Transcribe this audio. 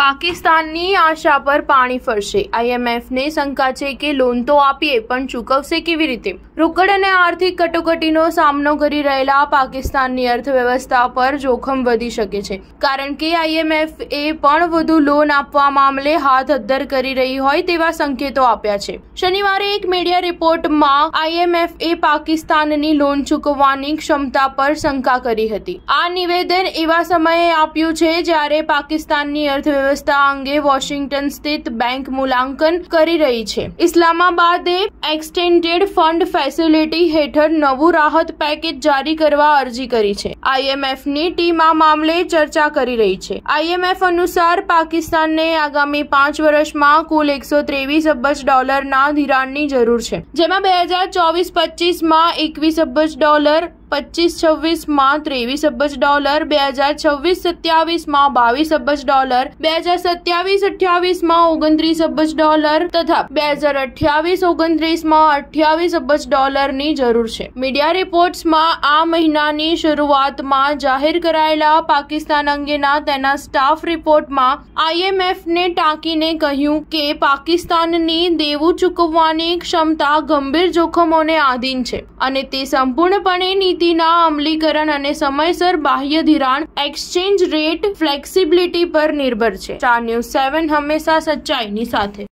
પાકિસ્તાનની આશા પર પાણી ફરશે આઈએમએફને શંકા છે કે લોન તો આપીએ પણ ચૂકવશે કેવી રીતે રોકડ અને આર્થિક કટોકટીનો સામનો કરી રહેલા પાકિસ્તાનની અર્થવ્યવસ્થા પર જોખમ વધી શકે છે કારણ કે આઈએમએફ એ પણ વધુ લોન આપવા મામલે હાથ અદ્ધર કરી રહી હોય તેવા સંકેતો આપ્યા છે શનિવારે એક મીડિયા રિપોર્ટમાં આઈએમએફ એ પાકિસ્તાનની લોન ચૂકવવાની ક્ષમતા પર શંકા કરી હતી આ નિવેદન એવા સમયે આપ્યું છે જ્યારે પાકિસ્તાનની અર્થવ્યવસ્થા વ્યવસ્થા અંગે વોશિંગ્ટન સ્થિત બેંક મૂલ્યાંકન કરી રહી છે ઇસ્લામાબાદે એક્સટેન્ડેડ ફંડ ફેસિલિટી હેઠળ નવું રાહત પેકેજ જારી કરવા અરજી કરી છે આઈએમએફની ટીમ આ મામલે ચર્ચા કરી રહી છે આઈએમએફ અનુસાર પાકિસ્તાનને આગામી પાંચ વર્ષમાં કુલ એકસો ત્રેવીસ અબજ ડોલરના ધિરાણની જરૂર છે જેમાં બે હજાર ચોવીસ પચીસમાં એકવીસ અબજ ડોલર પચીસ છવ્વીસમાં ત્રેવીસ અબજ ડોલર બે હજાર છવ્વીસ સત્યાવીસમાં બાવીસ અબજ ડોલર બે હજાર સત્યાવીસ અઠ્યાવીસમાં ઓગણત્રીસ અબજ ડોલર તથા બે હજાર અઠ્યાવીસ ઓગણત્રીસમાં અઠ્યાવીસ અબજ ડોલરની જરૂર છે મીડિયા રિપોર્ટ્સમાં આ મહિનાની શરૂઆતમાં જાહેર કરાયેલા પાકિસ્તાન અંગેના તેના સ્ટાફ રિપોર્ટમાં આઈએમએફને ટાંકીને કહ્યું કે પાકિસ્તાનની દેવું ચૂકવવાની ક્ષમતા ગંભીર જોખમોને આધીન છે અને તે સંપૂર્ણપણે નીતિ નીતિના અમલીકરણ અને સમયસર બાહ્ય ધિરાણ એક્સચેન્જ રેટ ફ્લેક્સિબિલિટી પર નિર્ભર છે ચાર ન્યૂઝ સેવન હંમેશા સચ્ચાઈની સાથે